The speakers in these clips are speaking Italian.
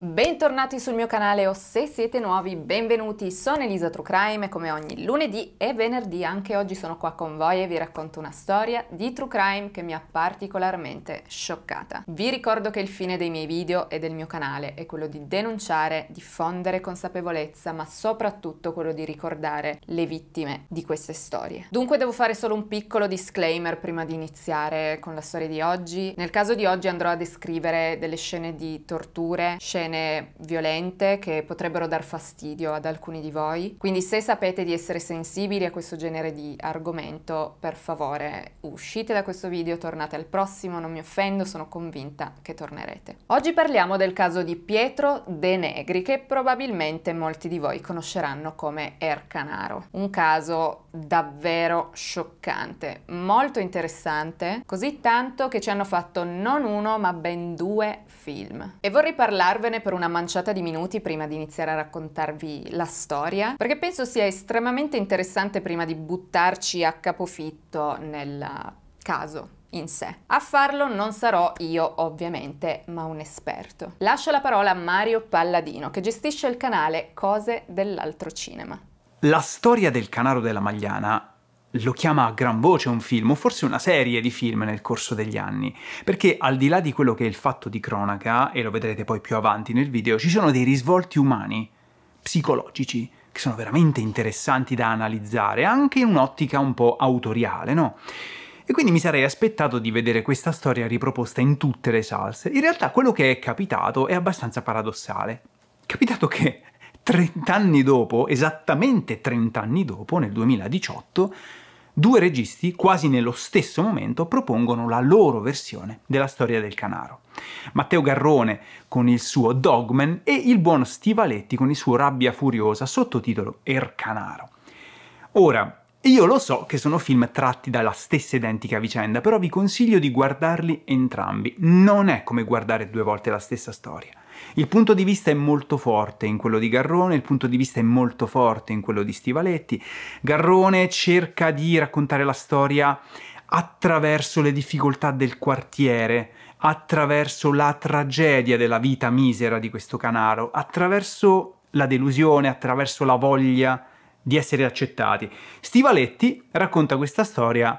B. Bentornati sul mio canale o se siete nuovi benvenuti, sono Elisa True Crime e come ogni lunedì e venerdì anche oggi sono qua con voi e vi racconto una storia di True Crime che mi ha particolarmente scioccata. Vi ricordo che il fine dei miei video e del mio canale è quello di denunciare, diffondere consapevolezza ma soprattutto quello di ricordare le vittime di queste storie. Dunque devo fare solo un piccolo disclaimer prima di iniziare con la storia di oggi. Nel caso di oggi andrò a descrivere delle scene di torture, scene violente che potrebbero dar fastidio ad alcuni di voi. Quindi se sapete di essere sensibili a questo genere di argomento, per favore uscite da questo video, tornate al prossimo, non mi offendo, sono convinta che tornerete. Oggi parliamo del caso di Pietro De Negri che probabilmente molti di voi conosceranno come Ercanaro. Un caso davvero scioccante, molto interessante, così tanto che ci hanno fatto non uno ma ben due film. E vorrei parlarvene per una manciata di minuti prima di iniziare a raccontarvi la storia, perché penso sia estremamente interessante prima di buttarci a capofitto nel caso in sé. A farlo non sarò io ovviamente, ma un esperto. Lascio la parola a Mario Palladino, che gestisce il canale Cose dell'altro cinema. La storia del Canaro della Magliana lo chiama a gran voce un film, o forse una serie di film nel corso degli anni, perché al di là di quello che è il fatto di cronaca, e lo vedrete poi più avanti nel video, ci sono dei risvolti umani, psicologici, che sono veramente interessanti da analizzare, anche in un'ottica un po' autoriale, no? E quindi mi sarei aspettato di vedere questa storia riproposta in tutte le salse. In realtà quello che è capitato è abbastanza paradossale. Capitato che 30 anni dopo, esattamente 30 anni dopo, nel 2018, due registi quasi nello stesso momento propongono la loro versione della storia del canaro. Matteo Garrone con il suo Dogman e il buon Stivaletti con il suo Rabbia Furiosa sottotitolo Er Canaro. Ora, io lo so che sono film tratti dalla stessa identica vicenda, però vi consiglio di guardarli entrambi. Non è come guardare due volte la stessa storia. Il punto di vista è molto forte in quello di Garrone, il punto di vista è molto forte in quello di Stivaletti. Garrone cerca di raccontare la storia attraverso le difficoltà del quartiere, attraverso la tragedia della vita misera di questo canaro, attraverso la delusione, attraverso la voglia di essere accettati. Stivaletti racconta questa storia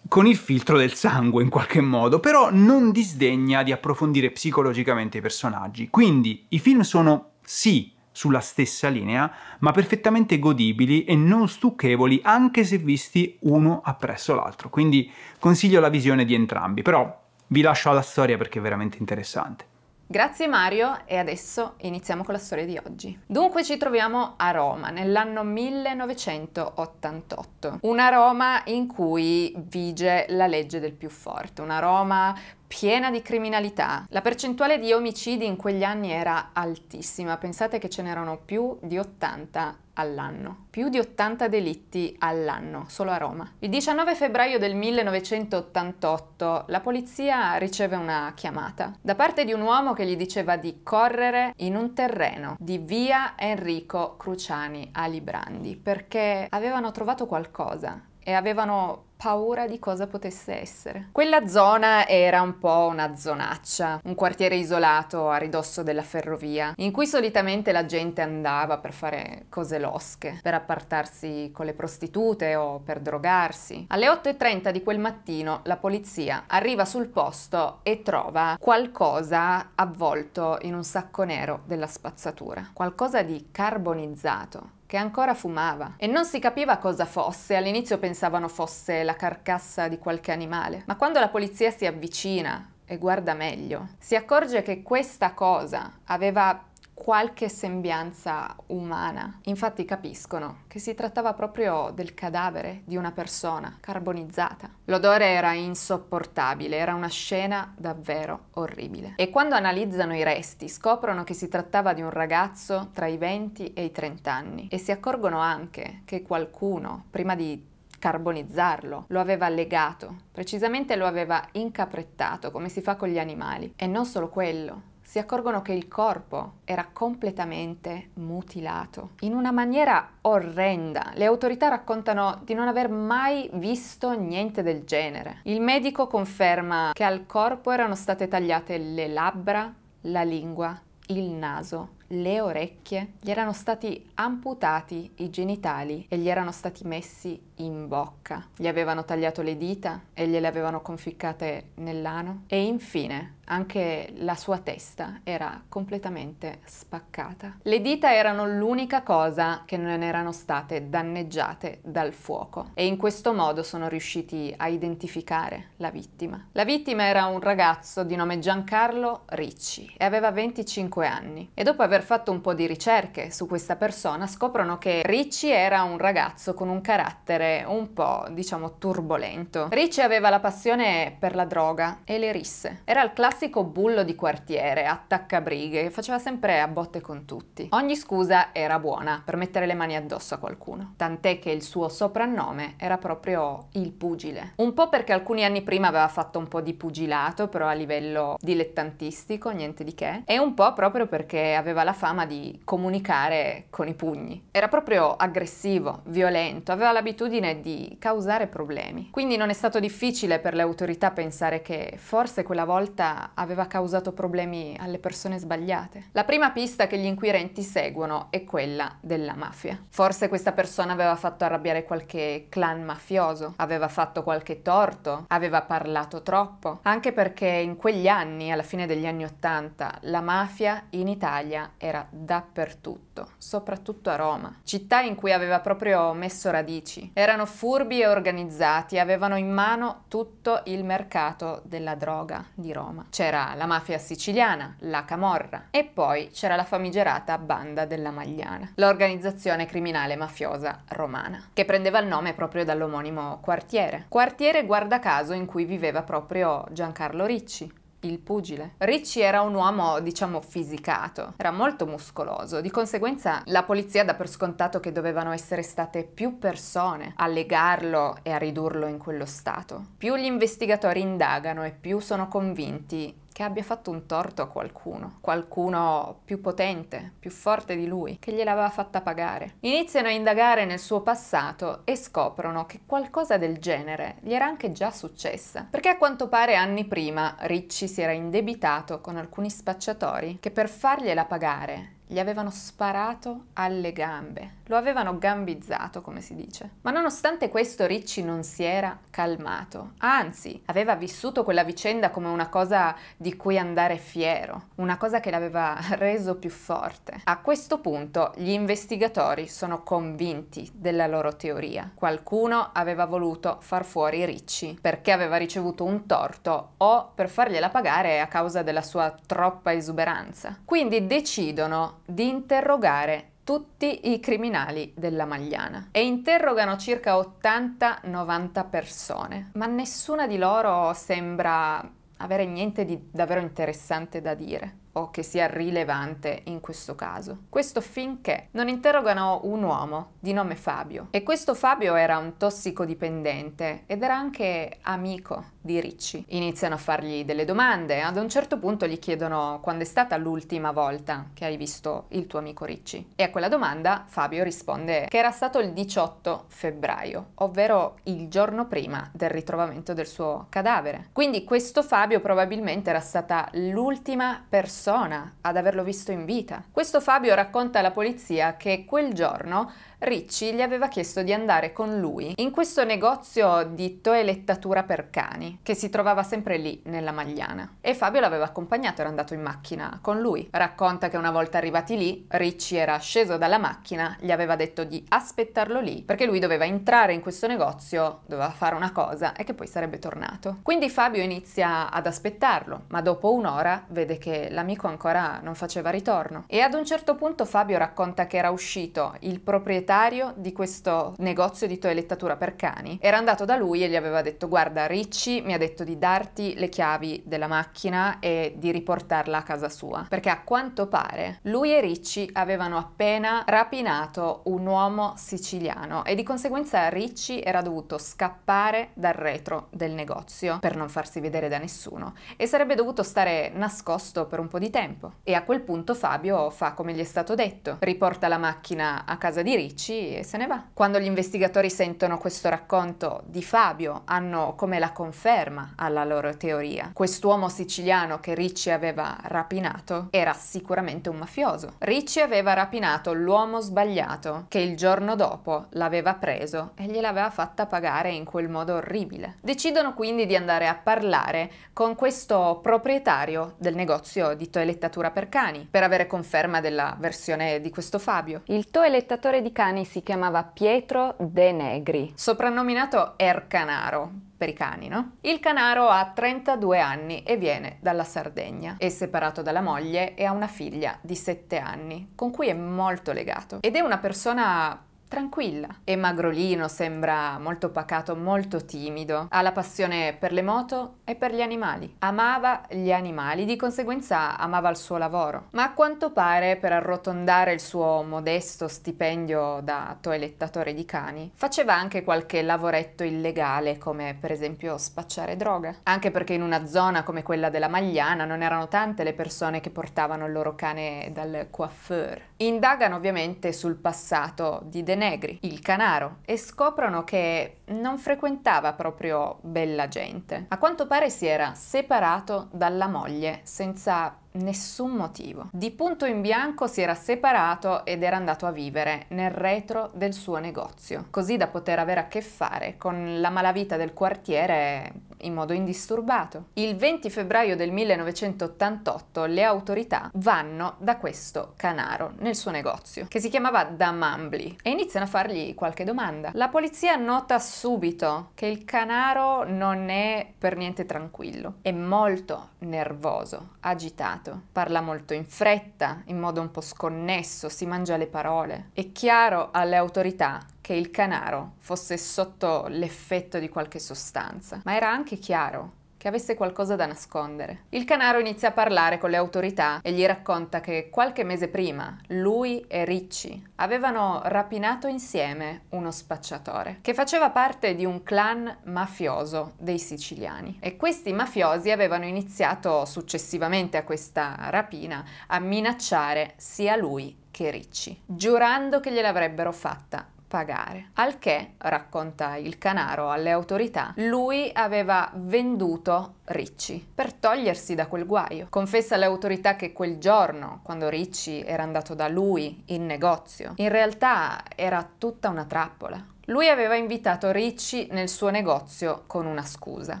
con il filtro del sangue in qualche modo, però non disdegna di approfondire psicologicamente i personaggi. Quindi i film sono sì sulla stessa linea, ma perfettamente godibili e non stucchevoli anche se visti uno appresso l'altro. Quindi consiglio la visione di entrambi, però vi lascio alla storia perché è veramente interessante. Grazie Mario e adesso iniziamo con la storia di oggi. Dunque ci troviamo a Roma nell'anno 1988, una Roma in cui vige la legge del più forte, una Roma piena di criminalità. La percentuale di omicidi in quegli anni era altissima, pensate che ce n'erano più di 80 all'anno, più di 80 delitti all'anno, solo a Roma. Il 19 febbraio del 1988 la polizia riceve una chiamata da parte di un uomo che gli diceva di correre in un terreno di via Enrico Cruciani a Librandi perché avevano trovato qualcosa e avevano paura di cosa potesse essere. Quella zona era un po' una zonaccia, un quartiere isolato a ridosso della ferrovia, in cui solitamente la gente andava per fare cose losche, per appartarsi con le prostitute o per drogarsi. Alle 8.30 di quel mattino la polizia arriva sul posto e trova qualcosa avvolto in un sacco nero della spazzatura, qualcosa di carbonizzato che ancora fumava e non si capiva cosa fosse, all'inizio pensavano fosse la carcassa di qualche animale, ma quando la polizia si avvicina e guarda meglio, si accorge che questa cosa aveva qualche sembianza umana. Infatti capiscono che si trattava proprio del cadavere di una persona carbonizzata. L'odore era insopportabile, era una scena davvero orribile. E quando analizzano i resti scoprono che si trattava di un ragazzo tra i 20 e i 30 anni e si accorgono anche che qualcuno, prima di carbonizzarlo, lo aveva legato, precisamente lo aveva incaprettato come si fa con gli animali. E non solo quello, si accorgono che il corpo era completamente mutilato, in una maniera orrenda. Le autorità raccontano di non aver mai visto niente del genere. Il medico conferma che al corpo erano state tagliate le labbra, la lingua, il naso, le orecchie, gli erano stati amputati i genitali e gli erano stati messi in bocca. Gli avevano tagliato le dita e gliele avevano conficcate nell'ano. E infine anche la sua testa era completamente spaccata. Le dita erano l'unica cosa che non erano state danneggiate dal fuoco e in questo modo sono riusciti a identificare la vittima. La vittima era un ragazzo di nome Giancarlo Ricci e aveva 25 anni e dopo aver fatto un po' di ricerche su questa persona scoprono che Ricci era un ragazzo con un carattere genere un po', diciamo, turbolento. Ricci aveva la passione per la droga e le risse. Era il classico bullo di quartiere, attaccabrighe, che faceva sempre a botte con tutti. Ogni scusa era buona per mettere le mani addosso a qualcuno, tant'è che il suo soprannome era proprio il pugile. Un po' perché alcuni anni prima aveva fatto un po' di pugilato, però a livello dilettantistico, niente di che, e un po' proprio perché aveva la fama di comunicare con i pugni. Era proprio aggressivo, violento, aveva l'abitudine l'abitudine di causare problemi. Quindi non è stato difficile per le autorità pensare che forse quella volta aveva causato problemi alle persone sbagliate. La prima pista che gli inquirenti seguono è quella della mafia. Forse questa persona aveva fatto arrabbiare qualche clan mafioso, aveva fatto qualche torto, aveva parlato troppo, anche perché in quegli anni, alla fine degli anni Ottanta, la mafia in Italia era dappertutto, soprattutto a Roma, città in cui aveva proprio messo radici. Era erano furbi e organizzati, avevano in mano tutto il mercato della droga di Roma. C'era la mafia siciliana, la Camorra e poi c'era la famigerata Banda della Magliana, l'organizzazione criminale mafiosa romana, che prendeva il nome proprio dall'omonimo quartiere. Quartiere, guarda caso, in cui viveva proprio Giancarlo Ricci, il pugile. Ricci era un uomo, diciamo, fisicato, era molto muscoloso, di conseguenza la polizia dà per scontato che dovevano essere state più persone a legarlo e a ridurlo in quello stato. Più gli investigatori indagano e più sono convinti che abbia fatto un torto a qualcuno, qualcuno più potente, più forte di lui, che gliel'aveva fatta pagare. Iniziano a indagare nel suo passato e scoprono che qualcosa del genere gli era anche già successa, perché a quanto pare anni prima Ricci si era indebitato con alcuni spacciatori che per fargliela pagare gli avevano sparato alle gambe lo avevano gambizzato, come si dice. Ma nonostante questo Ricci non si era calmato, anzi aveva vissuto quella vicenda come una cosa di cui andare fiero, una cosa che l'aveva reso più forte. A questo punto gli investigatori sono convinti della loro teoria. Qualcuno aveva voluto far fuori Ricci perché aveva ricevuto un torto o per fargliela pagare a causa della sua troppa esuberanza. Quindi decidono di interrogare tutti i criminali della Magliana e interrogano circa 80-90 persone, ma nessuna di loro sembra avere niente di davvero interessante da dire o che sia rilevante in questo caso. Questo finché non interrogano un uomo di nome Fabio e questo Fabio era un tossicodipendente ed era anche amico di Ricci. Iniziano a fargli delle domande, ad un certo punto gli chiedono quando è stata l'ultima volta che hai visto il tuo amico Ricci e a quella domanda Fabio risponde che era stato il 18 febbraio, ovvero il giorno prima del ritrovamento del suo cadavere. Quindi questo Fabio probabilmente era stata l'ultima persona persona ad averlo visto in vita. Questo Fabio racconta alla polizia che quel giorno Ricci gli aveva chiesto di andare con lui in questo negozio di toelettatura per cani, che si trovava sempre lì, nella Magliana. E Fabio l'aveva accompagnato, era andato in macchina con lui. Racconta che una volta arrivati lì, Ricci era sceso dalla macchina, gli aveva detto di aspettarlo lì, perché lui doveva entrare in questo negozio, doveva fare una cosa e che poi sarebbe tornato. Quindi Fabio inizia ad aspettarlo, ma dopo un'ora vede che l'amico ancora non faceva ritorno. E ad un certo punto Fabio racconta che era uscito il proprietario proprietario di questo negozio di toilettatura per cani era andato da lui e gli aveva detto guarda Ricci mi ha detto di darti le chiavi della macchina e di riportarla a casa sua perché a quanto pare lui e Ricci avevano appena rapinato un uomo siciliano e di conseguenza Ricci era dovuto scappare dal retro del negozio per non farsi vedere da nessuno e sarebbe dovuto stare nascosto per un po' di tempo e a quel punto Fabio fa come gli è stato detto riporta la macchina a casa di Ricci amici e se ne va. Quando gli investigatori sentono questo racconto di Fabio, hanno come la conferma alla loro teoria. Quest'uomo siciliano che Ricci aveva rapinato era sicuramente un mafioso. Ricci aveva rapinato l'uomo sbagliato che il giorno dopo l'aveva preso e gliel'aveva fatta pagare in quel modo orribile. Decidono quindi di andare a parlare con questo proprietario del negozio di toelettatura per cani per avere conferma della versione di questo Fabio. Il toelettatore di cani cani si chiamava Pietro De Negri, soprannominato Ercanaro per i cani, no? Il canaro ha 32 anni e viene dalla Sardegna. È separato dalla moglie e ha una figlia di 7 anni, con cui è molto legato. Ed è una persona tranquilla. E magrolino, sembra molto pacato, molto timido. Ha la passione per le moto e per gli animali. Amava gli animali, di conseguenza amava il suo lavoro. Ma a quanto pare, per arrotondare il suo modesto stipendio da toelettatore di cani, faceva anche qualche lavoretto illegale, come per esempio spacciare droga. Anche perché in una zona come quella della Magliana non erano tante le persone che portavano il loro cane dal coiffeur. Indagano ovviamente sul passato di De Negri, il canaro, e scoprono che non frequentava proprio bella gente. A quanto pare si era separato dalla moglie senza nessun motivo. Di punto in bianco si era separato ed era andato a vivere nel retro del suo negozio, così da poter avere a che fare con la malavita del quartiere in modo indisturbato. Il 20 febbraio del 1988 le autorità vanno da questo canaro nel suo negozio, che si chiamava Da Mambli, e iniziano a fargli qualche domanda. La polizia nota subito che il canaro non è per niente tranquillo, è molto nervoso, agitato agitato, parla molto in fretta, in modo un po' sconnesso, si mangia le parole. È chiaro alle autorità che il canaro fosse sotto l'effetto di qualche sostanza, ma era anche chiaro che avesse qualcosa da nascondere. Il canaro inizia a parlare con le autorità e gli racconta che qualche mese prima lui e Ricci avevano rapinato insieme uno spacciatore che faceva parte di un clan mafioso dei siciliani e questi mafiosi avevano iniziato successivamente a questa rapina a minacciare sia lui che Ricci, giurando che gliel'avrebbero fatta pagare. Al che, racconta il canaro alle autorità, lui aveva venduto Ricci per togliersi da quel guaio. Confessa alle autorità che quel giorno, quando Ricci era andato da lui in negozio, in realtà era tutta una trappola. Lui aveva invitato Ricci nel suo negozio con una scusa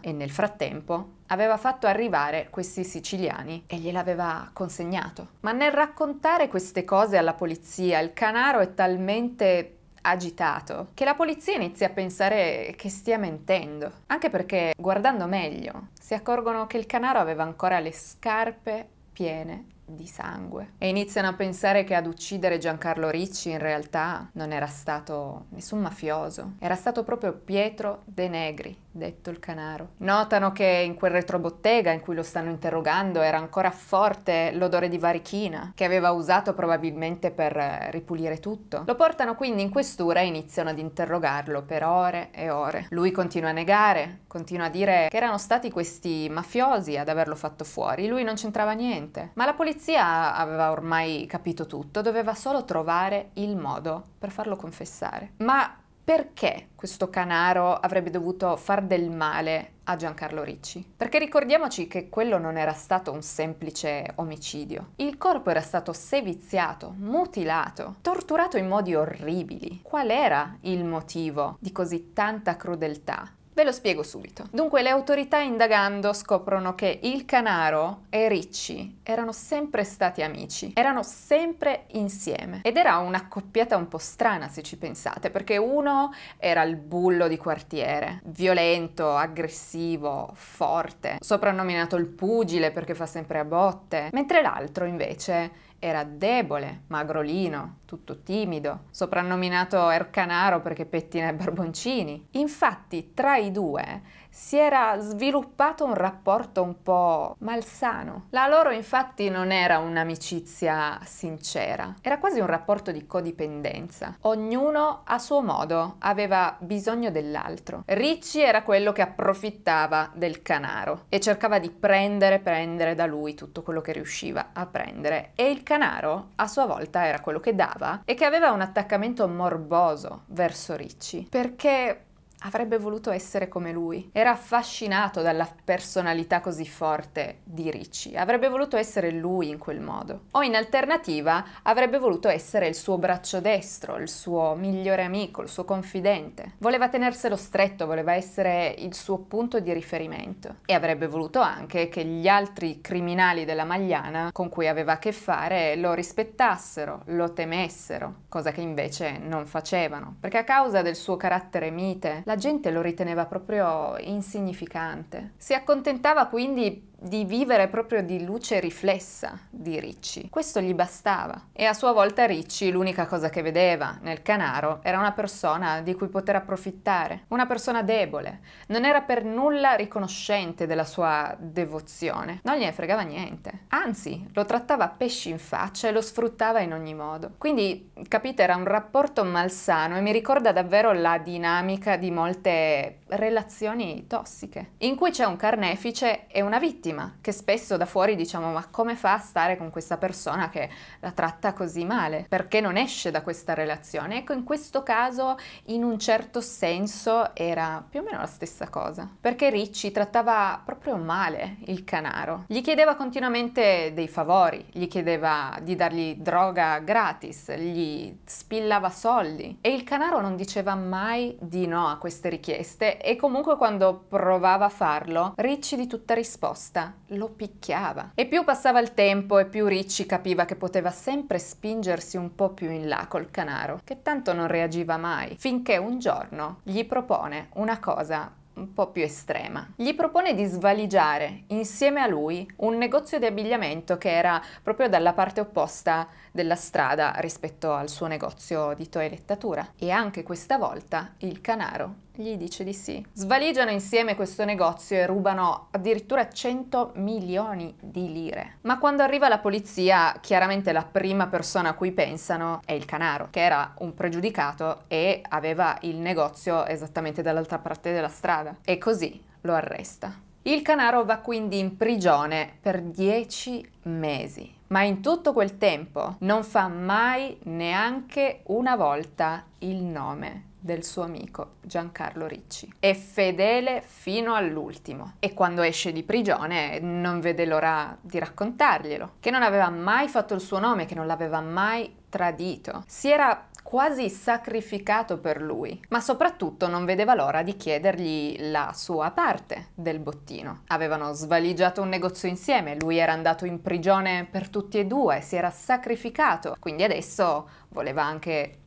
e nel frattempo aveva fatto arrivare questi siciliani e gliel'aveva consegnato. Ma nel raccontare queste cose alla polizia il canaro è talmente agitato che la polizia inizia a pensare che stia mentendo, anche perché guardando meglio si accorgono che il canaro aveva ancora le scarpe piene di sangue e iniziano a pensare che ad uccidere Giancarlo Ricci in realtà non era stato nessun mafioso, era stato proprio Pietro De Negri, detto il canaro. Notano che in quel retrobottega in cui lo stanno interrogando era ancora forte l'odore di varichina, che aveva usato probabilmente per eh, ripulire tutto. Lo portano quindi in questura e iniziano ad interrogarlo per ore e ore. Lui continua a negare, continua a dire che erano stati questi mafiosi ad averlo fatto fuori, lui non c'entrava niente. Ma la polizia aveva ormai capito tutto, doveva solo trovare il modo per farlo confessare. Ma perché questo canaro avrebbe dovuto far del male a Giancarlo Ricci? Perché ricordiamoci che quello non era stato un semplice omicidio. Il corpo era stato seviziato, mutilato, torturato in modi orribili. Qual era il motivo di così tanta crudeltà? Ve lo spiego subito. Dunque le autorità indagando scoprono che il Canaro e Ricci erano sempre stati amici, erano sempre insieme ed era una coppiata un po' strana se ci pensate, perché uno era il bullo di quartiere, violento, aggressivo, forte, soprannominato il pugile perché fa sempre a botte, mentre l'altro invece era debole, magrolino, tutto timido, soprannominato Ercanaro perché pettina i barboncini. Infatti, tra i due si era sviluppato un rapporto un po' malsano. La loro infatti non era un'amicizia sincera, era quasi un rapporto di codipendenza. Ognuno a suo modo aveva bisogno dell'altro. Ricci era quello che approfittava del canaro e cercava di prendere, prendere da lui tutto quello che riusciva a prendere e il canaro a sua volta era quello che dava e che aveva un attaccamento morboso verso Ricci perché avrebbe voluto essere come lui. Era affascinato dalla personalità così forte di Ricci, avrebbe voluto essere lui in quel modo. O in alternativa avrebbe voluto essere il suo braccio destro, il suo migliore amico, il suo confidente. Voleva tenerselo stretto, voleva essere il suo punto di riferimento e avrebbe voluto anche che gli altri criminali della Magliana con cui aveva a che fare lo rispettassero, lo temessero, cosa che invece non facevano, perché a causa del suo carattere mite, la la gente lo riteneva proprio insignificante. Si accontentava quindi di vivere proprio di luce riflessa di Ricci. Questo gli bastava. E a sua volta Ricci l'unica cosa che vedeva nel canaro era una persona di cui poter approfittare, una persona debole. Non era per nulla riconoscente della sua devozione, non gliene fregava niente. Anzi, lo trattava a pesci in faccia e lo sfruttava in ogni modo. Quindi, capite, era un rapporto malsano e mi ricorda davvero la dinamica di molte relazioni tossiche, in cui c'è un carnefice e una vittima vittima, che spesso da fuori diciamo ma come fa a stare con questa persona che la tratta così male? Perché non esce da questa relazione? Ecco, in questo caso in un certo senso era più o meno la stessa cosa, perché Ricci trattava proprio male il canaro, gli chiedeva continuamente dei favori, gli chiedeva di dargli droga gratis, gli spillava soldi e il canaro non diceva mai di no a queste richieste e comunque quando provava a farlo, Ricci di tutta risposta vita lo picchiava. E più passava il tempo e più Ricci capiva che poteva sempre spingersi un po' più in là col canaro, che tanto non reagiva mai, finché un giorno gli propone una cosa un po' più estrema. Gli propone di svaligiare insieme a lui un negozio di abbigliamento che era proprio dalla parte opposta della strada rispetto al suo negozio di toilettatura. E anche questa volta il canaro gli dice di sì. Svaligiano insieme questo negozio e rubano addirittura 100 milioni di lire. Ma quando arriva la polizia, chiaramente la prima persona a cui pensano è il Canaro, che era un pregiudicato e aveva il negozio esattamente dall'altra parte della strada. E così lo arresta. Il Canaro va quindi in prigione per 10 mesi. Ma in tutto quel tempo non fa mai neanche una volta il nome del suo amico Giancarlo Ricci. È fedele fino all'ultimo e quando esce di prigione non vede l'ora di raccontarglielo, che non aveva mai fatto il suo nome, che non l'aveva mai tradito. Si era quasi sacrificato per lui, ma soprattutto non vedeva l'ora di chiedergli la sua parte del bottino. Avevano svaligiato un negozio insieme, lui era andato in prigione per tutti e due, si era sacrificato, quindi adesso voleva anche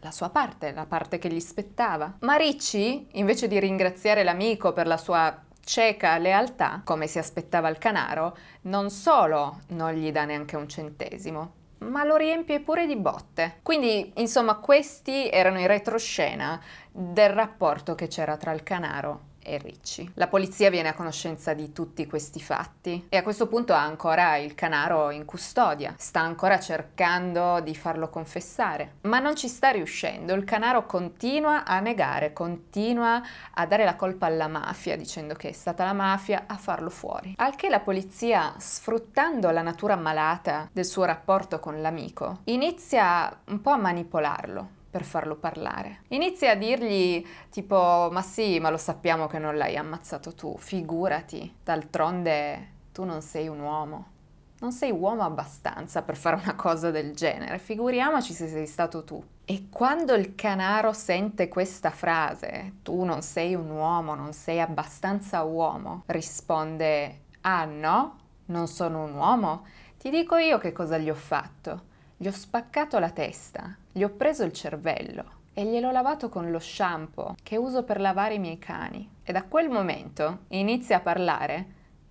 la sua parte, la parte che gli spettava. Ma Ricci, invece di ringraziare l'amico per la sua cieca lealtà, come si aspettava il canaro, non solo non gli dà neanche un centesimo, ma lo riempie pure di botte. Quindi, insomma, questi erano i retroscena del rapporto che c'era tra il canaro e Ricci. La polizia viene a conoscenza di tutti questi fatti e a questo punto ha ancora il canaro in custodia, sta ancora cercando di farlo confessare, ma non ci sta riuscendo, il canaro continua a negare, continua a dare la colpa alla mafia dicendo che è stata la mafia a farlo fuori. Al che la polizia, sfruttando la natura malata del suo rapporto con l'amico, inizia un po' a manipolarlo per farlo parlare. Inizia a dirgli tipo ma sì, ma lo sappiamo che non l'hai ammazzato tu, figurati, d'altronde tu non sei un uomo. Non sei uomo abbastanza per fare una cosa del genere, figuriamoci se sei stato tu. E quando il canaro sente questa frase, tu non sei un uomo, non sei abbastanza uomo, risponde, ah no, non sono un uomo, ti dico io che cosa gli ho fatto. Gli ho spaccato la testa, gli ho preso il cervello e gliel'ho lavato con lo shampoo che uso per lavare i miei cani. E da quel momento inizia a parlare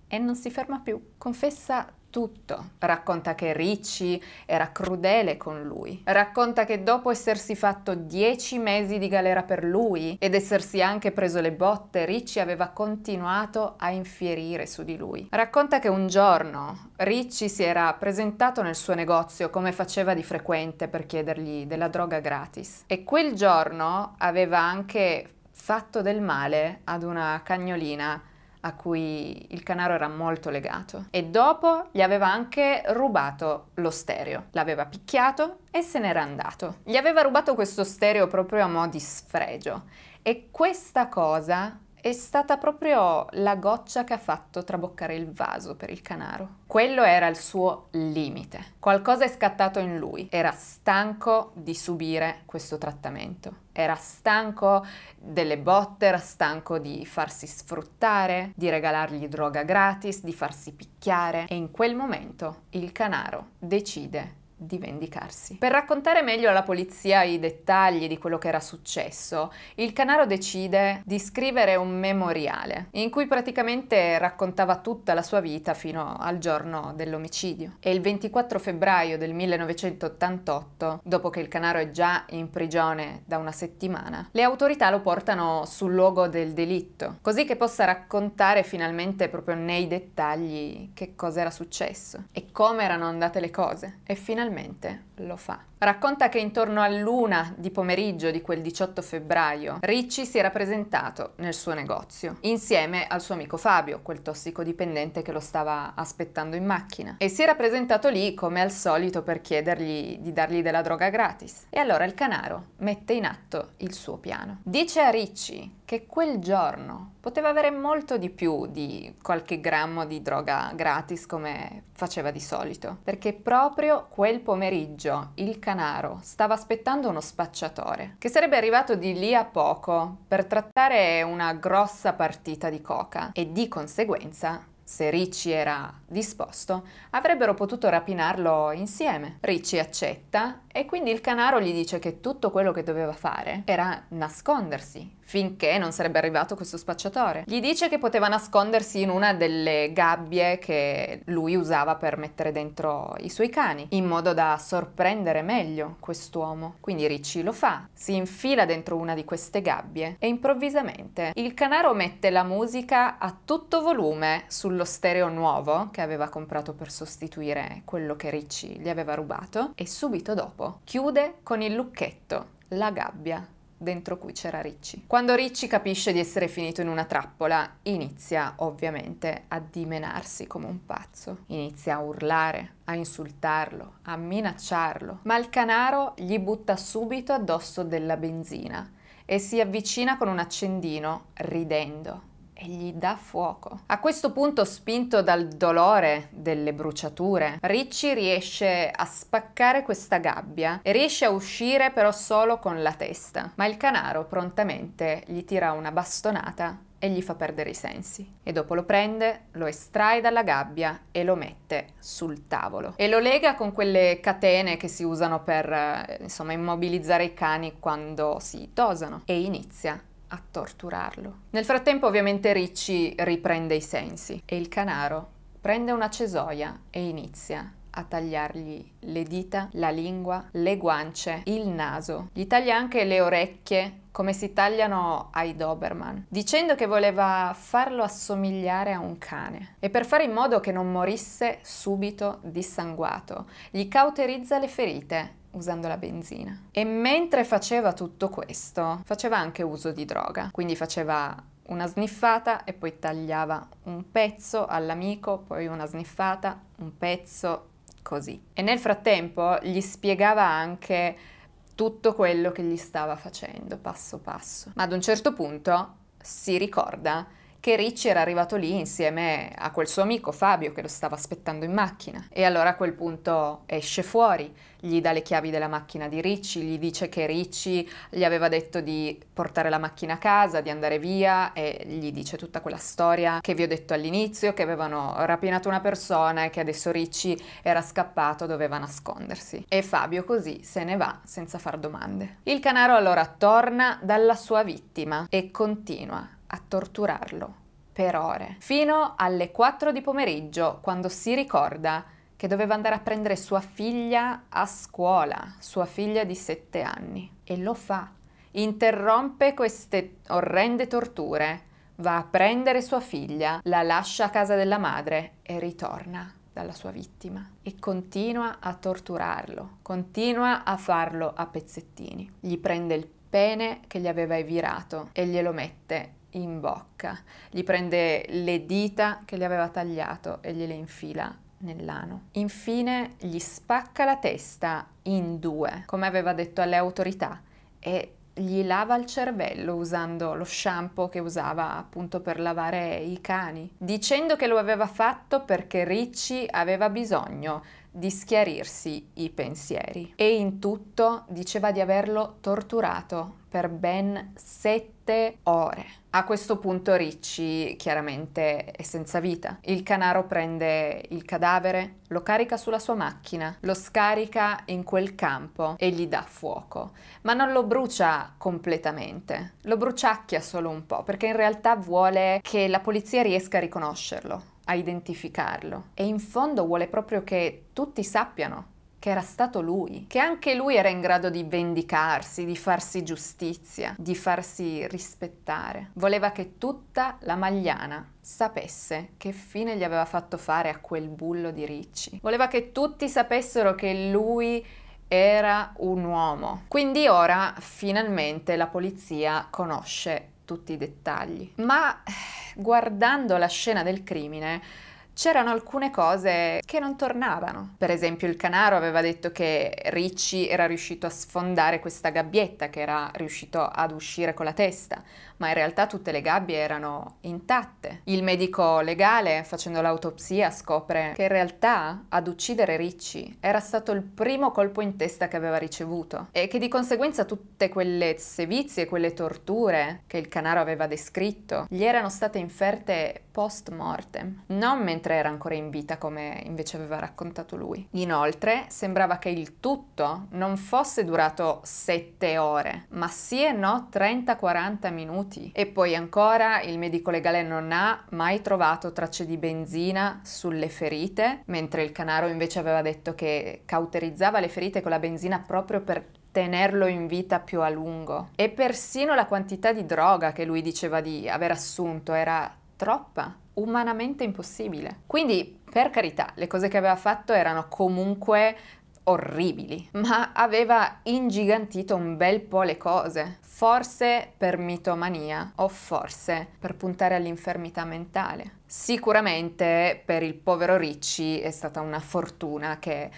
e non si ferma più. Confessa tutto. Racconta che Ricci era crudele con lui. Racconta che dopo essersi fatto dieci mesi di galera per lui ed essersi anche preso le botte, Ricci aveva continuato a infierire su di lui. Racconta che un giorno Ricci si era presentato nel suo negozio come faceva di frequente per chiedergli della droga gratis e quel giorno aveva anche fatto del male ad una cagnolina a cui il canaro era molto legato e dopo gli aveva anche rubato lo stereo, l'aveva picchiato e se n'era andato. Gli aveva rubato questo stereo proprio a mo' di sfregio e questa cosa è stata proprio la goccia che ha fatto traboccare il vaso per il canaro. Quello era il suo limite. Qualcosa è scattato in lui. Era stanco di subire questo trattamento. Era stanco delle botte, era stanco di farsi sfruttare, di regalargli droga gratis, di farsi picchiare. E in quel momento il canaro decide di vendicarsi. Per raccontare meglio alla polizia i dettagli di quello che era successo, il Canaro decide di scrivere un memoriale in cui praticamente raccontava tutta la sua vita fino al giorno dell'omicidio. E il 24 febbraio del 1988, dopo che il Canaro è già in prigione da una settimana, le autorità lo portano sul luogo del delitto, così che possa raccontare finalmente proprio nei dettagli che cosa era successo e come erano andate le cose. E finalmente finalmente lo fa. Racconta che intorno all'una di pomeriggio di quel 18 febbraio Ricci si era presentato nel suo negozio insieme al suo amico Fabio, quel tossicodipendente che lo stava aspettando in macchina. E si era presentato lì come al solito per chiedergli di dargli della droga gratis. E allora il canaro mette in atto il suo piano. Dice a Ricci che quel giorno poteva avere molto di più di qualche grammo di droga gratis come faceva di solito, perché proprio quel pomeriggio il canaro Canaro stava aspettando uno spacciatore, che sarebbe arrivato di lì a poco per trattare una grossa partita di coca e di conseguenza se Ricci era disposto, avrebbero potuto rapinarlo insieme. Ricci accetta e quindi il canaro gli dice che tutto quello che doveva fare era nascondersi finché non sarebbe arrivato questo spacciatore. Gli dice che poteva nascondersi in una delle gabbie che lui usava per mettere dentro i suoi cani, in modo da sorprendere meglio quest'uomo. Quindi Ricci lo fa, si infila dentro una di queste gabbie e improvvisamente il canaro mette la musica a tutto volume sullo stereo nuovo che aveva comprato per sostituire quello che Ricci gli aveva rubato e subito dopo chiude con il lucchetto la gabbia dentro cui c'era Ricci. Quando Ricci capisce di essere finito in una trappola, inizia ovviamente a dimenarsi come un pazzo. Inizia a urlare, a insultarlo, a minacciarlo, ma il canaro gli butta subito addosso della benzina e si avvicina con un accendino, ridendo e gli dà fuoco. A questo punto, spinto dal dolore delle bruciature, Ricci riesce a spaccare questa gabbia e riesce a uscire però solo con la testa, ma il canaro prontamente gli tira una bastonata e gli fa perdere i sensi. E dopo lo prende, lo estrae dalla gabbia e lo mette sul tavolo. E lo lega con quelle catene che si usano per, eh, insomma, immobilizzare i cani quando si tosano. E inizia a torturarlo. Nel frattempo ovviamente Ricci riprende i sensi e il canaro prende una cesoia e inizia a tagliargli le dita, la lingua, le guance, il naso. Gli taglia anche le orecchie come si tagliano ai Doberman, dicendo che voleva farlo assomigliare a un cane e per fare in modo che non morisse subito dissanguato, gli cauterizza le ferite usando la benzina. E mentre faceva tutto questo, faceva anche uso di droga, quindi faceva una sniffata e poi tagliava un pezzo all'amico, poi una sniffata, un pezzo, così. E nel frattempo gli spiegava anche tutto quello che gli stava facendo passo passo. Ma ad un certo punto si ricorda che Rich era arrivato lì insieme a quel suo amico Fabio che lo stava aspettando in macchina. E allora a quel punto esce fuori, gli dà le chiavi della macchina di Ricci, gli dice che Ricci gli aveva detto di portare la macchina a casa, di andare via e gli dice tutta quella storia che vi ho detto all'inizio, che avevano rapinato una persona e che adesso Ricci era scappato, doveva nascondersi. E Fabio così se ne va senza far domande. Il canaro allora torna dalla sua vittima e continua a torturarlo per ore, fino alle 4 di pomeriggio, quando si ricorda che doveva andare a prendere sua figlia a scuola, sua figlia di 7 anni. E lo fa. Interrompe queste orrende torture, va a prendere sua figlia, la lascia a casa della madre e ritorna dalla sua vittima e continua a torturarlo, continua a farlo a pezzettini. Gli prende il pene che gli aveva evirato e glielo mette in bocca, gli prende le dita che gli aveva tagliato e gliele infila nell'ano. Infine gli spacca la testa in due, come aveva detto alle autorità, e gli lava il cervello usando lo shampoo che usava appunto per lavare i cani, dicendo che lo aveva fatto perché Ricci aveva bisogno di schiarirsi i pensieri e in tutto diceva di averlo torturato per ben sette ore. A questo punto Ricci chiaramente è senza vita. Il canaro prende il cadavere, lo carica sulla sua macchina, lo scarica in quel campo e gli dà fuoco, ma non lo brucia completamente, lo bruciacchia solo un po' perché in realtà vuole che la polizia riesca a riconoscerlo, a identificarlo e in fondo vuole proprio che tutti sappiano che era stato lui, che anche lui era in grado di vendicarsi, di farsi giustizia, di farsi rispettare. Voleva che tutta la Magliana sapesse che fine gli aveva fatto fare a quel bullo di ricci. Voleva che tutti sapessero che lui era un uomo. Quindi ora finalmente la polizia conosce tutti i dettagli. Ma eh, guardando la scena del crimine, c'erano alcune cose che non tornavano. Per esempio il Canaro aveva detto che Ricci era riuscito a sfondare questa gabbietta, che era riuscito ad uscire con la testa ma in realtà tutte le gabbie erano intatte. Il medico legale, facendo l'autopsia, scopre che in realtà ad uccidere Ricci era stato il primo colpo in testa che aveva ricevuto e che di conseguenza tutte quelle sevizie, quelle torture che il canaro aveva descritto gli erano state inferte post mortem, non mentre era ancora in vita come invece aveva raccontato lui. Inoltre sembrava che il tutto non fosse durato 7 ore, ma sì e no 30-40 minuti minuti. E poi ancora il medico legale non ha mai trovato tracce di benzina sulle ferite, mentre il Canaro invece aveva detto che cauterizzava le ferite con la benzina proprio per tenerlo in vita più a lungo. E persino la quantità di droga che lui diceva di aver assunto era troppa, umanamente impossibile. Quindi, per carità, le cose che aveva fatto erano comunque orribili, ma aveva ingigantito un bel po' le cose, forse per mitomania o forse per puntare all'infermità mentale. Sicuramente per il povero Ricci è stata una fortuna che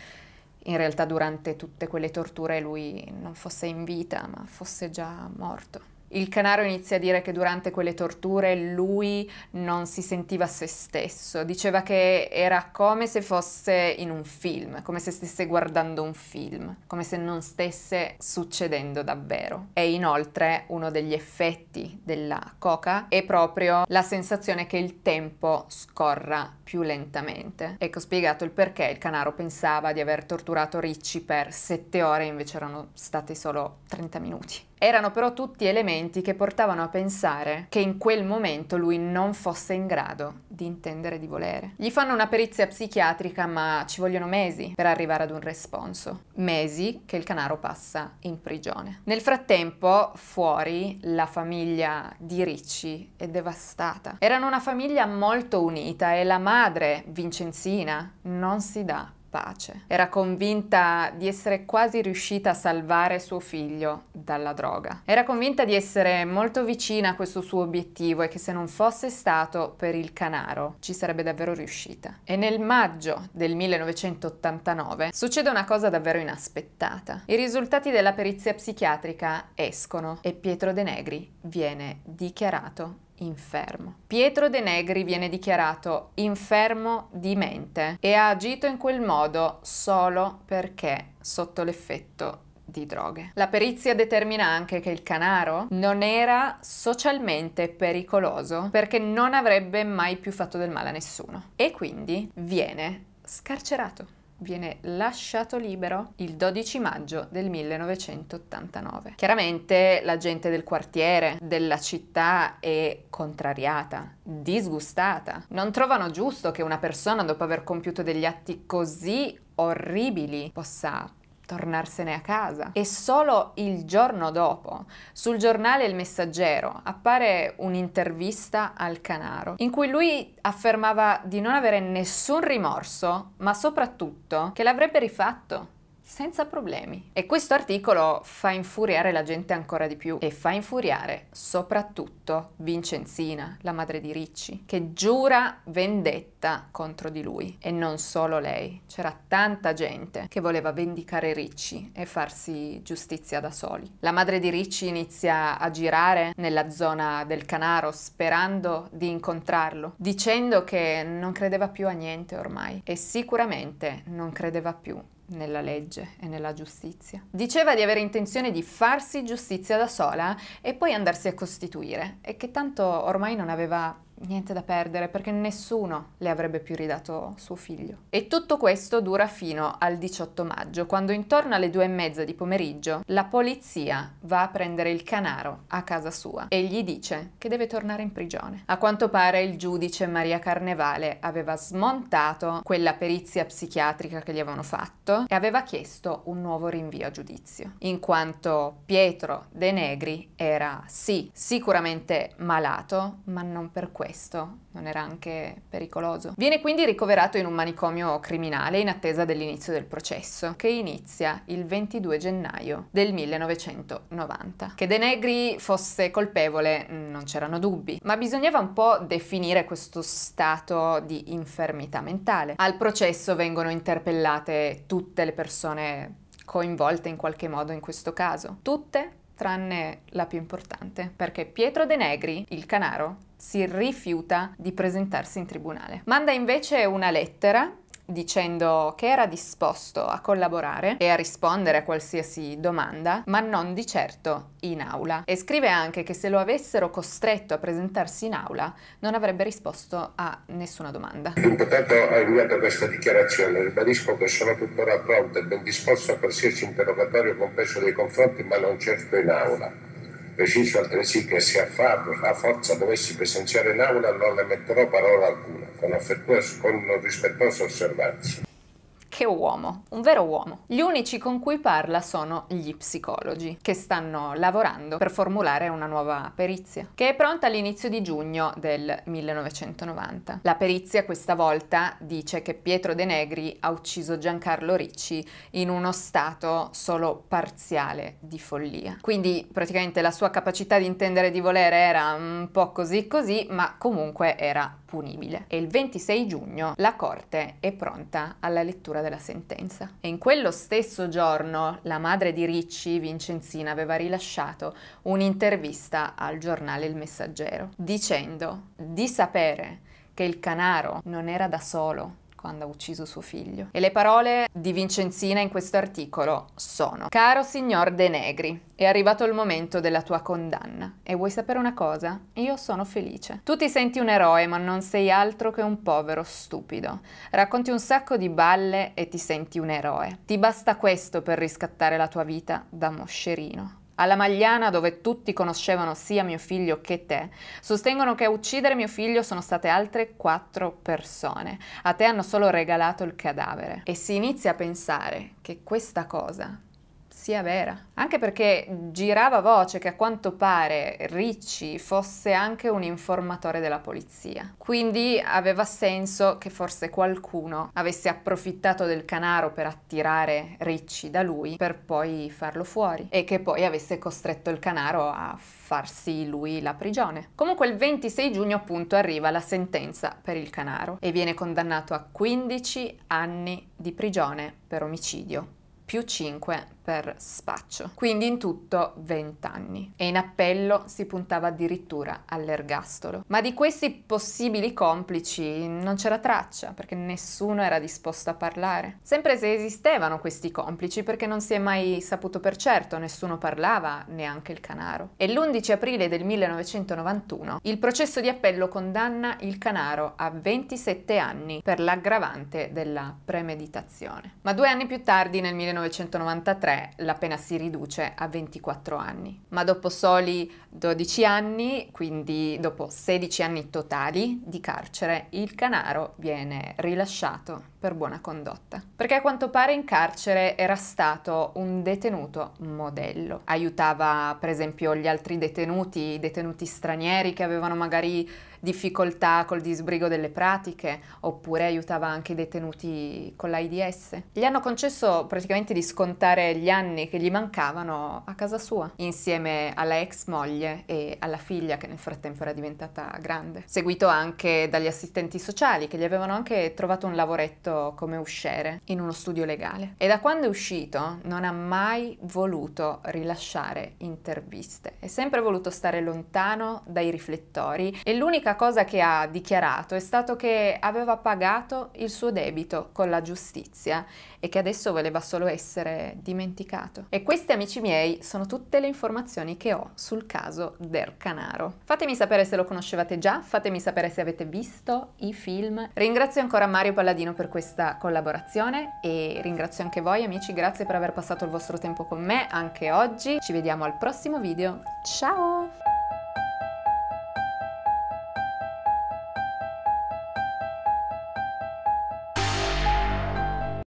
in realtà durante tutte quelle torture lui non fosse in vita, ma fosse già morto. Il canaro inizia a dire che durante quelle torture lui non si sentiva se stesso, diceva che era come se fosse in un film, come se stesse guardando un film, come se non stesse succedendo davvero. E inoltre uno degli effetti della coca è proprio la sensazione che il tempo scorra più lentamente. Ecco spiegato il perché il canaro pensava di aver torturato Ricci per 7 ore invece erano state solo 30 minuti. Erano però tutti elementi che portavano a pensare che in quel momento lui non fosse in grado di intendere di volere. Gli fanno una perizia psichiatrica, ma ci vogliono mesi per arrivare ad un responso. Mesi che il canaro passa in prigione. Nel frattempo, fuori, la famiglia di Ricci è devastata. Erano una famiglia molto unita e la madre, Vincenzina, non si dà pace. Era convinta di essere quasi riuscita a salvare suo figlio dalla droga. Era convinta di essere molto vicina a questo suo obiettivo e che se non fosse stato per il canaro ci sarebbe davvero riuscita. E nel maggio del 1989 succede una cosa davvero inaspettata. I risultati della perizia psichiatrica escono e Pietro De Negri viene dichiarato infermo. Pietro De Negri viene dichiarato infermo di mente e ha agito in quel modo solo perché sotto l'effetto di droghe. La perizia determina anche che il canaro non era socialmente pericoloso perché non avrebbe mai più fatto del male a nessuno e quindi viene scarcerato viene lasciato libero il 12 maggio del 1989. Chiaramente la gente del quartiere, della città è contrariata, disgustata. Non trovano giusto che una persona dopo aver compiuto degli atti così orribili possa tornarsene a casa. E solo il giorno dopo, sul giornale Il Messaggero, appare un'intervista al Canaro, in cui lui affermava di non avere nessun rimorso, ma soprattutto che l'avrebbe rifatto senza problemi. E questo articolo fa infuriare la gente ancora di più e fa infuriare soprattutto Vincenzina, la madre di Ricci, che giura vendetta contro di lui. E non solo lei, c'era tanta gente che voleva vendicare Ricci e farsi giustizia da soli. La madre di Ricci inizia a girare nella zona del Canaro sperando di incontrarlo, dicendo che non credeva più a niente ormai e sicuramente non credeva più nella legge e nella giustizia. Diceva di avere intenzione di farsi giustizia da sola e poi andarsi a costituire e che tanto ormai non aveva niente da perdere perché nessuno le avrebbe più ridato suo figlio. E tutto questo dura fino al 18 maggio, quando intorno alle due e mezza di pomeriggio la polizia va a prendere il canaro a casa sua e gli dice che deve tornare in prigione. A quanto pare il giudice Maria Carnevale aveva smontato quella perizia psichiatrica che gli avevano fatto e aveva chiesto un nuovo rinvio a giudizio, in quanto Pietro De Negri era sì, sicuramente malato, ma non per questo questo, non era anche pericoloso. Viene quindi ricoverato in un manicomio criminale in attesa dell'inizio del processo, che inizia il 22 gennaio del 1990. Che De Negri fosse colpevole non c'erano dubbi, ma bisognava un po' definire questo stato di infermità mentale. Al processo vengono interpellate tutte le persone coinvolte in qualche modo in questo caso, tutte tranne la più importante, perché Pietro De Negri, il canaro, si rifiuta di presentarsi in tribunale. Manda invece una lettera dicendo che era disposto a collaborare e a rispondere a qualsiasi domanda, ma non di certo in aula. E scrive anche che se lo avessero costretto a presentarsi in aula non avrebbe risposto a nessuna domanda. L'imputato ha inviato questa dichiarazione, ribadisco che sono tuttora pronto e ben disposto a qualsiasi interrogatorio compreso dei confronti, ma non certo in aula. Preciso altresì che se a farlo la forza dovessi presenziare in aula non le metterò parola alcuna, con, con rispettosa osservanza. Che uomo, un vero uomo. Gli unici con cui parla sono gli psicologi, che stanno lavorando per formulare una nuova perizia, che è pronta all'inizio di giugno del 1990. La perizia questa volta dice che Pietro De Negri ha ucciso Giancarlo Ricci in uno stato solo parziale di follia. Quindi praticamente la sua capacità di intendere di volere era un po' così così, ma comunque era punibile. E il 26 giugno la Corte è pronta alla lettura l'ora della sentenza. E in quello stesso giorno la madre di Ricci, Vincenzina, aveva rilasciato un'intervista al giornale Il Messaggero dicendo di sapere che il canaro non era da solo quando ha ucciso suo figlio. E le parole di Vincenzina in questo articolo sono Caro signor De Negri, è arrivato il momento della tua condanna. E vuoi sapere una cosa? Io sono felice. Tu ti senti un eroe ma non sei altro che un povero stupido. Racconti un sacco di balle e ti senti un eroe. Ti basta questo per riscattare la tua vita da moscerino alla Magliana dove tutti conoscevano sia mio figlio che te, sostengono che a uccidere mio figlio sono state altre quattro persone. A te hanno solo regalato il cadavere. E si inizia a pensare che questa cosa sia vera. Anche perché girava voce che a quanto pare Ricci fosse anche un informatore della polizia. Quindi aveva senso che forse qualcuno avesse approfittato del canaro per attirare Ricci da lui per poi farlo fuori e che poi avesse costretto il canaro a farsi lui la prigione. Comunque il 26 giugno appunto arriva la sentenza per il canaro e viene condannato a 15 anni di prigione per omicidio più 5 per spaccio, quindi in tutto 20 anni. E in appello si puntava addirittura all'ergastolo. Ma di questi possibili complici non c'era traccia, perché nessuno era disposto a parlare. Sempre se esistevano questi complici, perché non si è mai saputo per certo, nessuno parlava, neanche il Canaro. E l'11 aprile del 1991 il processo di appello condanna il Canaro a 27 anni per l'aggravante della premeditazione. Ma due anni più tardi, nel 1993, 2003 la pena si riduce a 24 anni, ma dopo soli 12 anni, quindi dopo 16 anni totali di carcere, il Canaro viene rilasciato per buona condotta. Perché a quanto pare in carcere era stato un detenuto modello. Aiutava per esempio gli altri detenuti, i detenuti stranieri che avevano magari difficoltà col disbrigo delle pratiche, oppure aiutava anche i detenuti con l'AIDS. Gli hanno concesso praticamente di scontare gli anni che gli mancavano a casa sua, insieme alla ex moglie e alla figlia che nel frattempo era diventata grande. Seguito anche dagli assistenti sociali che gli avevano anche trovato un lavoretto come usciere in uno studio legale. E da quando è uscito non ha mai voluto rilasciare interviste, è sempre voluto stare lontano dai riflettori e l'unica cosa che ha dichiarato è stato che aveva pagato il suo debito con la giustizia e che adesso voleva solo essere dimenticato dimenticato. E queste, amici miei, sono tutte le informazioni che ho sul caso del Canaro. Fatemi sapere se lo conoscevate già, fatemi sapere se avete visto i film. Ringrazio ancora Mario Palladino per questa collaborazione e ringrazio anche voi, amici, grazie per aver passato il vostro tempo con me anche oggi. Ci vediamo al prossimo video. Ciao!